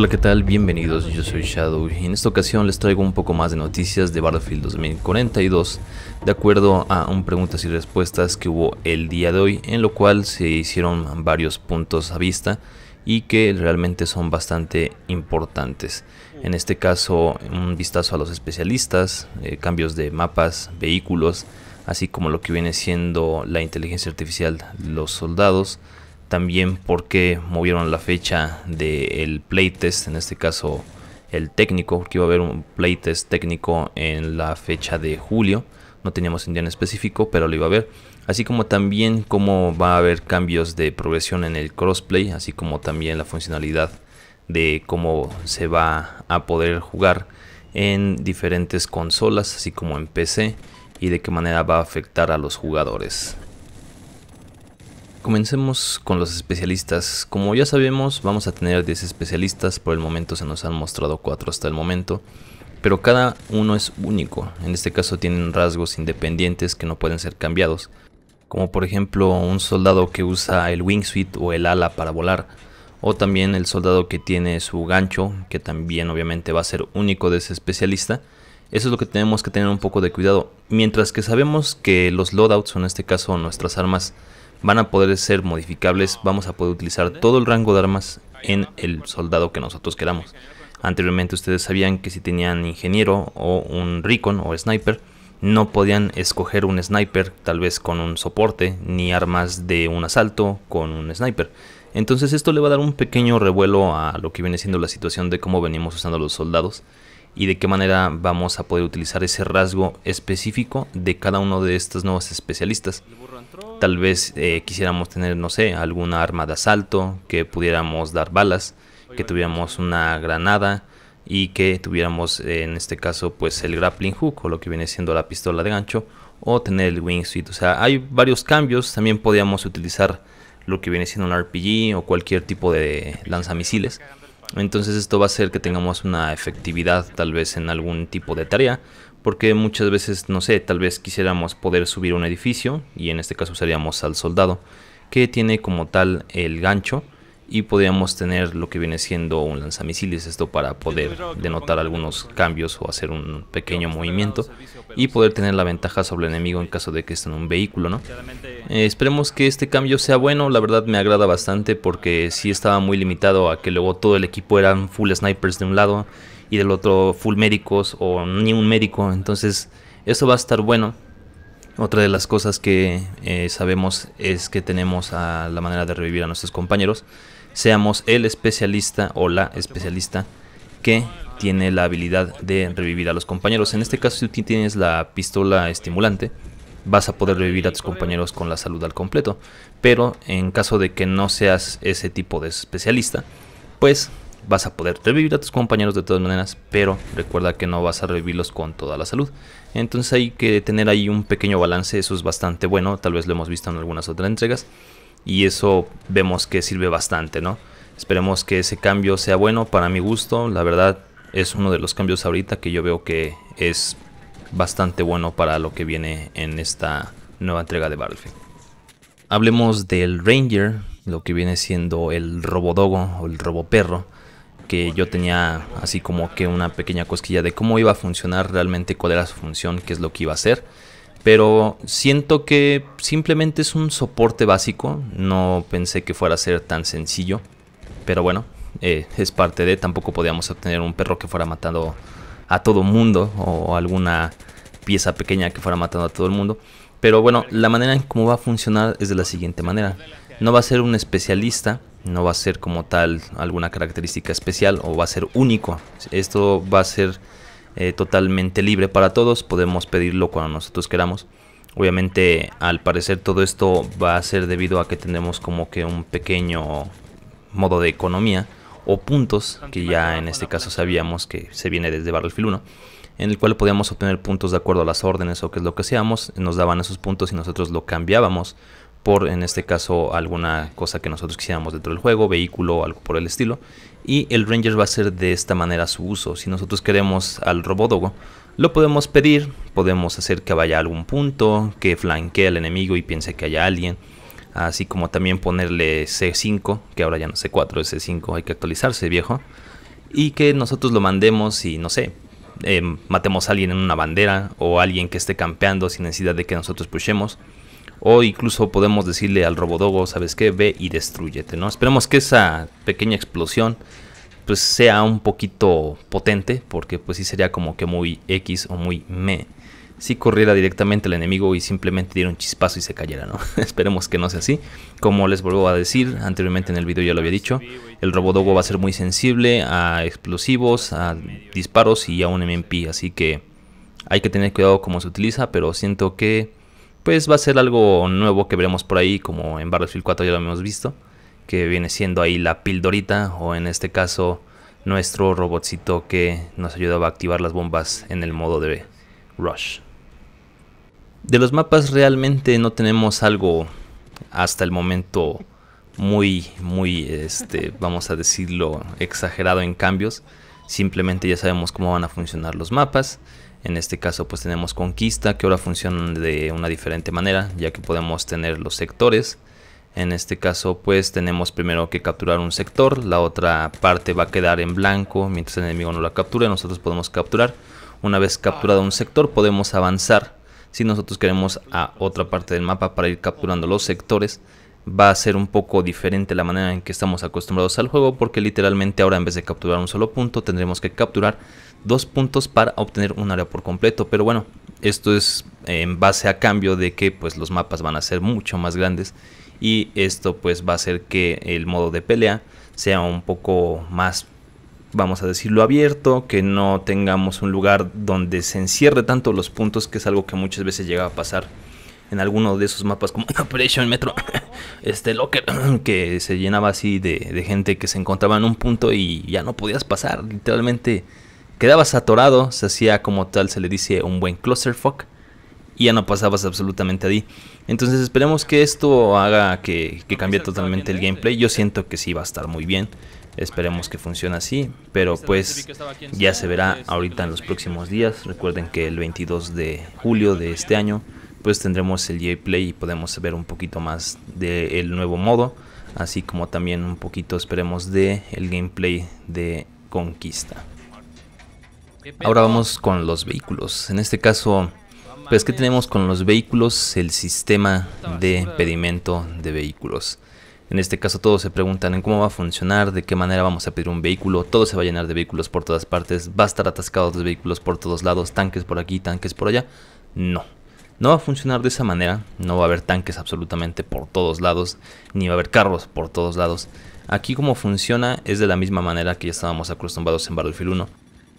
Hola, ¿qué tal? Bienvenidos, yo soy Shadow y en esta ocasión les traigo un poco más de noticias de Battlefield 2042 de acuerdo a un preguntas y respuestas que hubo el día de hoy en lo cual se hicieron varios puntos a vista y que realmente son bastante importantes. En este caso, un vistazo a los especialistas, eh, cambios de mapas, vehículos, así como lo que viene siendo la inteligencia artificial los soldados, también porque movieron la fecha del playtest, en este caso el técnico, porque iba a haber un playtest técnico en la fecha de julio. No teníamos un día en específico, pero lo iba a ver, Así como también cómo va a haber cambios de progresión en el crossplay, así como también la funcionalidad de cómo se va a poder jugar en diferentes consolas, así como en PC, y de qué manera va a afectar a los jugadores. Comencemos con los especialistas. Como ya sabemos, vamos a tener 10 especialistas, por el momento se nos han mostrado 4 hasta el momento, pero cada uno es único. En este caso tienen rasgos independientes que no pueden ser cambiados, como por ejemplo un soldado que usa el wingsuit o el ala para volar, o también el soldado que tiene su gancho, que también obviamente va a ser único de ese especialista. Eso es lo que tenemos que tener un poco de cuidado. Mientras que sabemos que los loadouts, o en este caso nuestras armas, van a poder ser modificables, vamos a poder utilizar todo el rango de armas en el soldado que nosotros queramos. Anteriormente ustedes sabían que si tenían ingeniero o un recon o sniper, no podían escoger un sniper tal vez con un soporte ni armas de un asalto con un sniper. Entonces esto le va a dar un pequeño revuelo a lo que viene siendo la situación de cómo venimos usando los soldados y de qué manera vamos a poder utilizar ese rasgo específico de cada uno de estos nuevos especialistas. Tal vez eh, quisiéramos tener, no sé, alguna arma de asalto, que pudiéramos dar balas, que tuviéramos una granada y que tuviéramos eh, en este caso pues el grappling hook o lo que viene siendo la pistola de gancho o tener el wingsuit. O sea, hay varios cambios, también podríamos utilizar lo que viene siendo un RPG o cualquier tipo de lanzamisiles. Entonces esto va a hacer que tengamos una efectividad tal vez en algún tipo de tarea, porque muchas veces, no sé, tal vez quisiéramos poder subir un edificio, y en este caso seríamos al soldado, que tiene como tal el gancho, y podíamos tener lo que viene siendo un lanzamisiles, esto para poder denotar algunos cambios o hacer un pequeño movimiento y poder tener la ventaja sobre el enemigo en caso de que esté en un vehículo, ¿no? Eh, esperemos que este cambio sea bueno, la verdad me agrada bastante porque si estaba muy limitado a que luego todo el equipo eran full snipers de un lado y del otro full médicos o ni un médico, entonces eso va a estar bueno. Otra de las cosas que eh, sabemos es que tenemos la manera de revivir a nuestros compañeros seamos el especialista o la especialista que tiene la habilidad de revivir a los compañeros. En este caso, si tú tienes la pistola estimulante, vas a poder revivir a tus compañeros con la salud al completo. Pero en caso de que no seas ese tipo de especialista, pues vas a poder revivir a tus compañeros de todas maneras, pero recuerda que no vas a revivirlos con toda la salud. Entonces hay que tener ahí un pequeño balance, eso es bastante bueno, tal vez lo hemos visto en algunas otras entregas y eso vemos que sirve bastante, ¿no? Esperemos que ese cambio sea bueno para mi gusto, la verdad es uno de los cambios ahorita que yo veo que es bastante bueno para lo que viene en esta nueva entrega de Battlefield. Hablemos del Ranger, lo que viene siendo el Robodogo o el Roboperro, que yo tenía así como que una pequeña cosquilla de cómo iba a funcionar realmente, cuál era su función, qué es lo que iba a hacer pero siento que simplemente es un soporte básico. No pensé que fuera a ser tan sencillo, pero bueno, eh, es parte de. Tampoco podíamos obtener un perro que fuera matando a todo mundo o alguna pieza pequeña que fuera matando a todo el mundo. Pero bueno, la manera en cómo va a funcionar es de la siguiente manera. No va a ser un especialista, no va a ser como tal alguna característica especial o va a ser único. Esto va a ser eh, totalmente libre para todos, podemos pedirlo cuando nosotros queramos. Obviamente al parecer todo esto va a ser debido a que tenemos como que un pequeño modo de economía o puntos que ya en este caso sabíamos que se viene desde Battlefield 1 en el cual podíamos obtener puntos de acuerdo a las órdenes o que es lo que seamos, nos daban esos puntos y nosotros lo cambiábamos por en este caso alguna cosa que nosotros quisiéramos dentro del juego, vehículo o algo por el estilo y el ranger va a hacer de esta manera su uso. Si nosotros queremos al robódogo, lo podemos pedir, podemos hacer que vaya a algún punto, que flanquee al enemigo y piense que haya alguien, así como también ponerle C5, que ahora ya no C4, es C5, hay que actualizarse viejo, y que nosotros lo mandemos y no sé, eh, matemos a alguien en una bandera o alguien que esté campeando sin necesidad de que nosotros pushemos. O incluso podemos decirle al Robodogo, ¿sabes qué? Ve y destruyete, ¿no? Esperemos que esa pequeña explosión pues sea un poquito potente, porque pues sí sería como que muy X o muy me. Si corriera directamente el enemigo y simplemente diera un chispazo y se cayera, ¿no? Esperemos que no sea así. Como les vuelvo a decir, anteriormente en el video ya lo había dicho, el Robodogo va a ser muy sensible a explosivos, a disparos y a un MMP, así que hay que tener cuidado cómo se utiliza, pero siento que pues va a ser algo nuevo que veremos por ahí, como en Battlefield 4 ya lo hemos visto, que viene siendo ahí la pildorita, o en este caso nuestro robotcito que nos ayudaba a activar las bombas en el modo de Rush. De los mapas realmente no tenemos algo hasta el momento muy, muy, este, vamos a decirlo, exagerado en cambios. Simplemente ya sabemos cómo van a funcionar los mapas. En este caso pues tenemos conquista que ahora funciona de una diferente manera ya que podemos tener los sectores. En este caso pues tenemos primero que capturar un sector, la otra parte va a quedar en blanco mientras el enemigo no la capture, nosotros podemos capturar. Una vez capturado un sector podemos avanzar si nosotros queremos a otra parte del mapa para ir capturando los sectores va a ser un poco diferente la manera en que estamos acostumbrados al juego porque literalmente ahora en vez de capturar un solo punto tendremos que capturar dos puntos para obtener un área por completo. Pero bueno, esto es eh, en base a cambio de que pues los mapas van a ser mucho más grandes y esto pues va a hacer que el modo de pelea sea un poco más vamos a decirlo abierto, que no tengamos un lugar donde se encierre tanto los puntos, que es algo que muchas veces llega a pasar en alguno de esos mapas como Operation Metro, este Locker, que se llenaba así de, de gente que se encontraba en un punto y ya no podías pasar, literalmente Quedabas atorado, se hacía como tal, se le dice un buen clusterfuck y ya no pasabas absolutamente ahí. Entonces esperemos que esto haga que, cambie totalmente el ¿eh? gameplay. Yo siento que sí va a estar muy bien. Esperemos que funcione así, pero este pues ya se verá este, ahorita en los próximos días. Recuerden que el 22 de julio de este año pues tendremos el gameplay y podemos ver un poquito más del nuevo modo, así como también un poquito esperemos de el gameplay de Conquista. Ahora vamos con los vehículos. En este caso, pues que tenemos con los vehículos el sistema de pedimento de vehículos. En este caso todos se preguntan en cómo va a funcionar, de qué manera vamos a pedir un vehículo, todo se va a llenar de vehículos por todas partes, va a estar atascado de vehículos por todos lados, tanques por aquí, tanques por allá. No, no va a funcionar de esa manera, no va a haber tanques absolutamente por todos lados, ni va a haber carros por todos lados. Aquí como funciona es de la misma manera que ya estábamos acostumbrados en Battlefield 1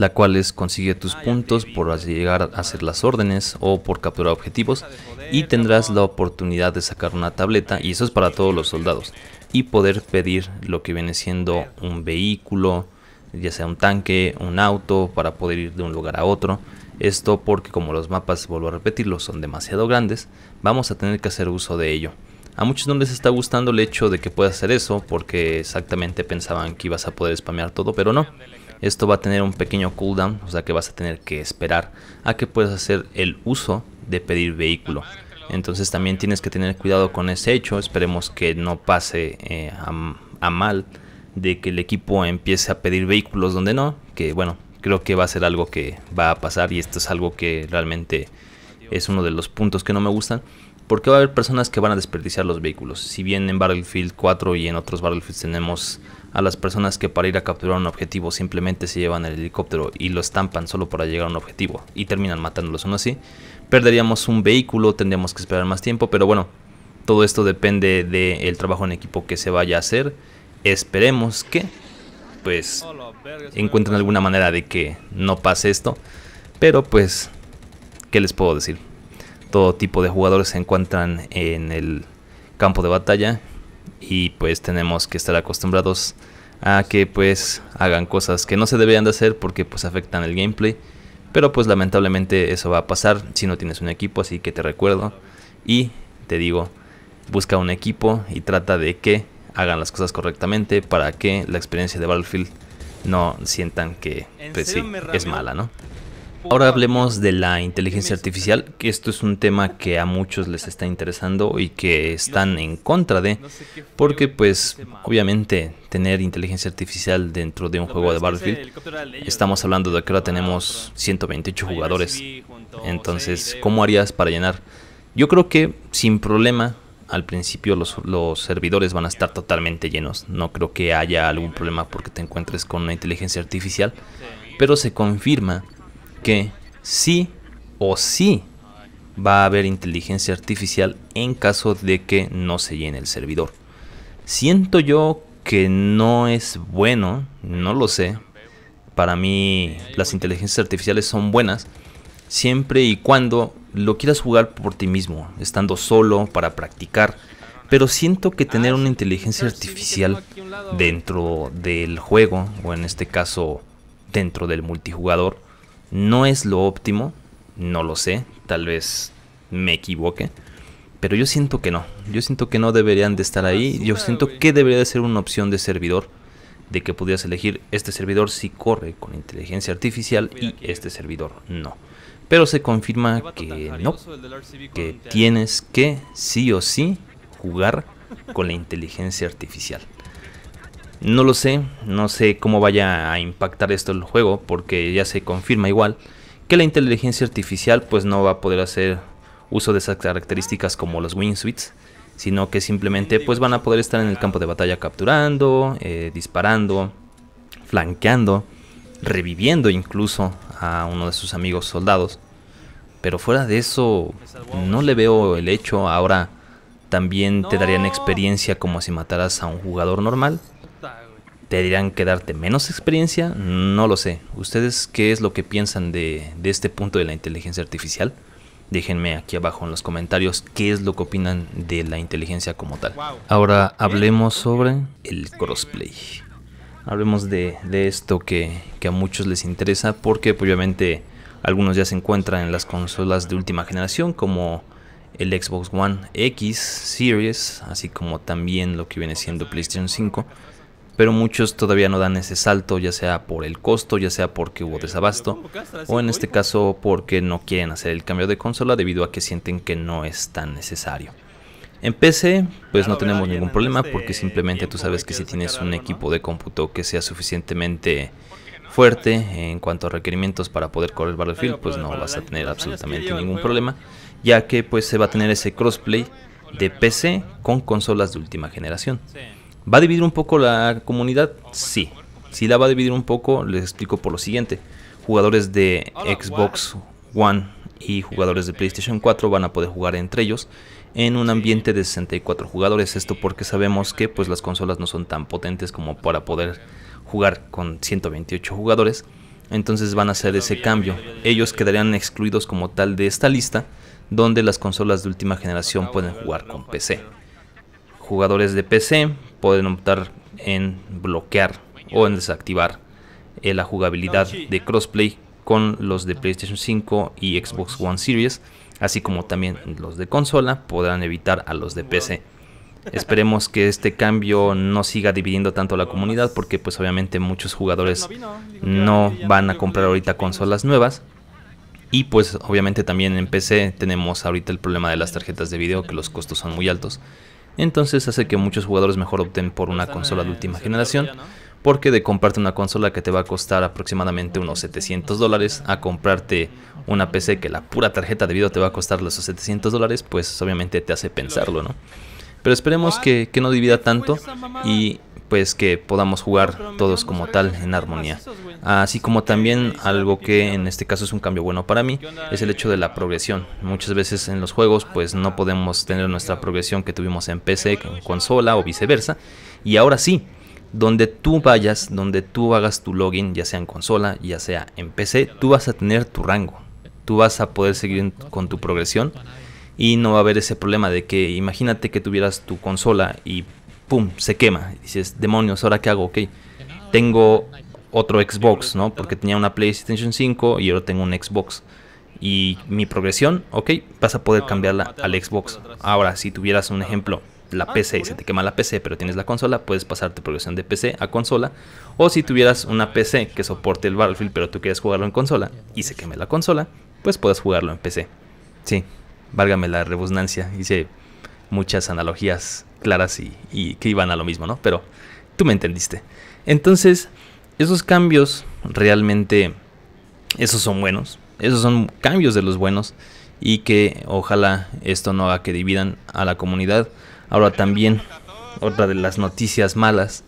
la cual es consigue tus ah, puntos por llegar a hacer las órdenes o por capturar objetivos y tendrás la oportunidad de sacar una tableta y eso es para todos los soldados y poder pedir lo que viene siendo un vehículo, ya sea un tanque, un auto para poder ir de un lugar a otro. Esto porque como los mapas, vuelvo a repetirlo, son demasiado grandes, vamos a tener que hacer uso de ello. A muchos no les está gustando el hecho de que pueda hacer eso porque exactamente pensaban que ibas a poder spamear todo, pero no. Esto va a tener un pequeño cooldown, o sea que vas a tener que esperar a que puedas hacer el uso de pedir vehículo. Entonces también tienes que tener cuidado con ese hecho, esperemos que no pase eh, a mal de que el equipo empiece a pedir vehículos donde no, que bueno, creo que va a ser algo que va a pasar y esto es algo que realmente es uno de los puntos que no me gustan porque va a haber personas que van a desperdiciar los vehículos. Si bien en Battlefield 4 y en otros Battlefields tenemos a las personas que para ir a capturar un objetivo simplemente se llevan el helicóptero y lo estampan solo para llegar a un objetivo y terminan matándolos no así, perderíamos un vehículo, tendríamos que esperar más tiempo, pero bueno, todo esto depende del trabajo en equipo que se vaya a hacer. Esperemos que pues encuentren alguna manera de que no pase esto, pero pues, ¿qué les puedo decir? todo tipo de jugadores se encuentran en el campo de batalla y pues tenemos que estar acostumbrados a que pues hagan cosas que no se deberían de hacer porque pues afectan el gameplay. Pero pues lamentablemente eso va a pasar si no tienes un equipo, así que te recuerdo y te digo, busca un equipo y trata de que hagan las cosas correctamente para que la experiencia de Battlefield no sientan que pues, es mala, ¿no? Ahora hablemos de la inteligencia artificial, que esto es un tema que a muchos les está interesando y que están en contra de, porque pues obviamente tener inteligencia artificial dentro de un juego de Battlefield, estamos hablando de que ahora tenemos 128 jugadores, entonces ¿cómo harías para llenar? Yo creo que sin problema al principio los, los, servidores van a estar totalmente llenos. No creo que haya algún problema porque te encuentres con una inteligencia artificial. Pero se confirma que sí o sí va a haber inteligencia artificial en caso de que no se llene el servidor. Siento yo que no es bueno, no lo sé. Para mí las inteligencias artificiales son buenas siempre y cuando lo quieras jugar por ti mismo, estando solo para practicar. Pero siento que tener una inteligencia artificial dentro del juego, o en este caso dentro del multijugador, no es lo óptimo, no lo sé, tal vez me equivoque, pero yo siento que no, yo siento que no deberían de estar ah, ahí, yo siento que debería de ser una opción de servidor, de que pudieras elegir este servidor si corre con inteligencia artificial y este servidor no. Pero se confirma que no, que tienes que sí o sí jugar con la inteligencia artificial. No lo sé, no sé cómo vaya a impactar esto el juego, porque ya se confirma igual que la inteligencia artificial pues no va a poder hacer uso de esas características como los win sino que simplemente pues van a poder estar en el campo de batalla capturando, eh, disparando, flanqueando, reviviendo incluso a uno de sus amigos soldados. Pero fuera de eso, no le veo el hecho. Ahora también te darían experiencia como si mataras a un jugador normal. ¿Te dirán que darte menos experiencia? No lo sé. ¿Ustedes qué es lo que piensan de, este punto de la inteligencia artificial? Déjenme aquí abajo en los comentarios qué es lo que opinan de la inteligencia como tal. Ahora hablemos sobre el crossplay. Hablemos de, esto que, que, a muchos les interesa porque pues, obviamente algunos ya se encuentran en las consolas de última generación como el Xbox One X Series, así como también lo que viene siendo PlayStation 5 pero muchos todavía no dan ese salto, ya sea por el costo, ya sea porque hubo desabasto, o en este caso porque no quieren hacer el cambio de consola debido a que sienten que no es tan necesario. En PC, pues no tenemos ningún problema este porque simplemente tú sabes que si tienes un equipo de cómputo que sea suficientemente fuerte en cuanto a requerimientos para poder correr Battlefield, pues no vas a tener absolutamente ningún problema, ya que pues se va a tener ese crossplay de PC con consolas de última generación. ¿Va a dividir un poco la comunidad? Sí. si la va a dividir un poco, les explico por lo siguiente. Jugadores de Xbox One y jugadores de PlayStation 4 van a poder jugar entre ellos en un ambiente de 64 jugadores. Esto porque sabemos que pues las consolas no son tan potentes como para poder jugar con 128 jugadores. Entonces van a hacer ese cambio. Ellos quedarían excluidos como tal de esta lista donde las consolas de última generación pueden jugar con PC. Jugadores de PC pueden optar en bloquear o en desactivar eh, la jugabilidad de crossplay con los de PlayStation 5 y Xbox One Series, así como también los de consola podrán evitar a los de PC. Esperemos que este cambio no siga dividiendo tanto a la comunidad porque pues obviamente muchos jugadores no van a comprar ahorita consolas nuevas. Y pues obviamente también en PC tenemos ahorita el problema de las tarjetas de video que los costos son muy altos entonces hace que muchos jugadores mejor opten por una consola de última generación, porque de comprarte una consola que te va a costar aproximadamente unos 700 dólares a comprarte una PC que la pura tarjeta de video te va a costar los 700 dólares, pues obviamente te hace pensarlo, ¿no? Pero esperemos ah, que, que no divida tanto y pues que podamos jugar todos como tal en armonía. Así como también algo que en este caso es un cambio bueno para mí es el hecho de la progresión. Muchas veces en los juegos pues no podemos tener nuestra progresión que tuvimos en PC, en consola o viceversa. Y ahora sí, donde tú vayas, donde tú hagas tu login, ya sea en consola, ya sea en PC, tú vas a tener tu rango. Tú vas a poder seguir con tu progresión y no va a haber ese problema de que imagínate que tuvieras tu consola y pum, se quema. Y dices, demonios, ¿ahora qué hago? Ok, tengo otro Xbox, ¿no? Porque tenía una PlayStation 5 y ahora tengo un Xbox. Y mi progresión, ok, vas a poder cambiarla al Xbox. Ahora, si tuvieras un ejemplo, la ah, PC, y se te quema la PC, pero tienes la consola, puedes pasarte progresión de PC a consola. O si tuvieras una PC que soporte el Battlefield, pero tú quieres jugarlo en consola y se queme la consola, pues puedes jugarlo en PC. Sí, válgame la rebusnancia. Dice, muchas analogías claras y, que iban a lo mismo, ¿no? Pero tú me entendiste. Entonces, esos cambios realmente, esos son buenos, esos son cambios de los buenos y que ojalá esto no haga que dividan a la comunidad. Ahora también, otra de las noticias malas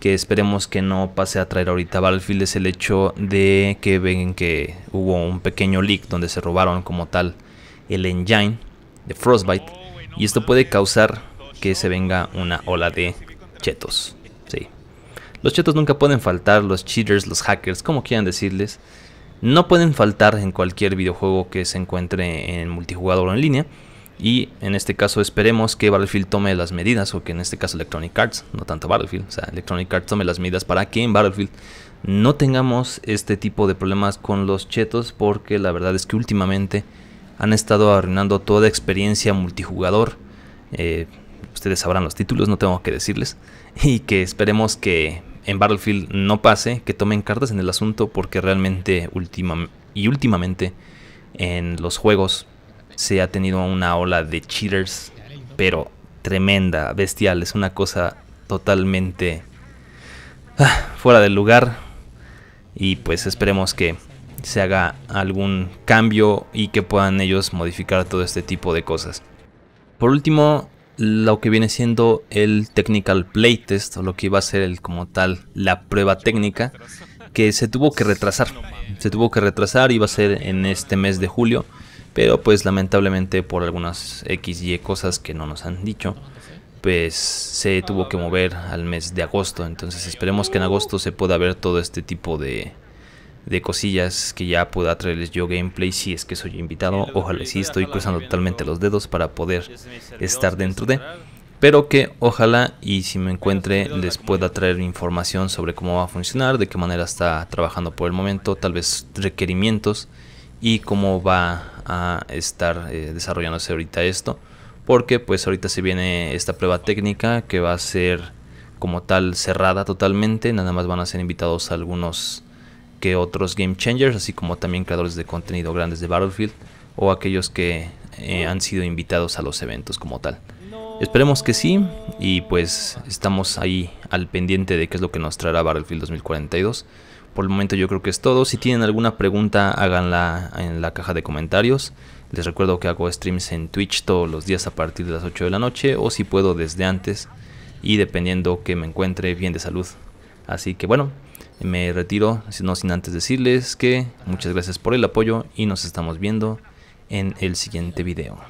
que esperemos que no pase a traer ahorita Battlefield es el hecho de que ven que hubo un pequeño leak donde se robaron como tal el engine de Frostbite y esto puede causar que se venga una ola de chetos. Sí. Los chetos nunca pueden faltar, los cheaters, los hackers, como quieran decirles. No pueden faltar en cualquier videojuego que se encuentre en multijugador o en línea. Y en este caso esperemos que Battlefield tome las medidas, o que en este caso Electronic Arts, no tanto Battlefield, o sea, Electronic Arts tome las medidas para que en Battlefield no tengamos este tipo de problemas con los chetos, porque la verdad es que últimamente han estado arruinando toda experiencia multijugador. Eh, ustedes sabrán los títulos, no tengo que decirles. Y que esperemos que en Battlefield no pase, que tomen cartas en el asunto, porque realmente y últimamente en los juegos se ha tenido una ola de cheaters, pero tremenda, bestial, es una cosa totalmente ah, fuera del lugar. Y pues esperemos que se haga algún cambio y que puedan ellos modificar todo este tipo de cosas. Por último, lo que viene siendo el technical playtest o lo que iba a ser el como tal la prueba técnica que se tuvo que retrasar. Se tuvo que retrasar, iba a ser en este mes de julio, pero pues lamentablemente por algunas X y cosas que no nos han dicho, pues se tuvo que mover al mes de agosto. Entonces esperemos que en agosto se pueda ver todo este tipo de, de cosillas que ya pueda traerles yo gameplay si es que soy invitado. Ojalá si estoy cruzando totalmente los dedos para poder estar dentro de. Pero que ojalá y si me encuentre les pueda traer información sobre cómo va a funcionar, de qué manera está trabajando por el momento, tal vez requerimientos y cómo va a estar eh, desarrollándose ahorita esto. Porque pues ahorita se viene esta prueba técnica que va a ser como tal cerrada totalmente. Nada más van a ser invitados algunos que otros game changers, así como también creadores de contenido grandes de Battlefield o aquellos que eh, han sido invitados a los eventos como tal. Esperemos que sí y pues estamos ahí al pendiente de qué es lo que nos traerá Battlefield 2042. Por el momento yo creo que es todo. Si tienen alguna pregunta háganla en la caja de comentarios. Les recuerdo que hago streams en Twitch todos los días a partir de las 8 de la noche o si puedo desde antes y dependiendo que me encuentre bien de salud. Así que bueno, me retiro, no sin antes decirles que muchas gracias por el apoyo y nos estamos viendo en el siguiente video.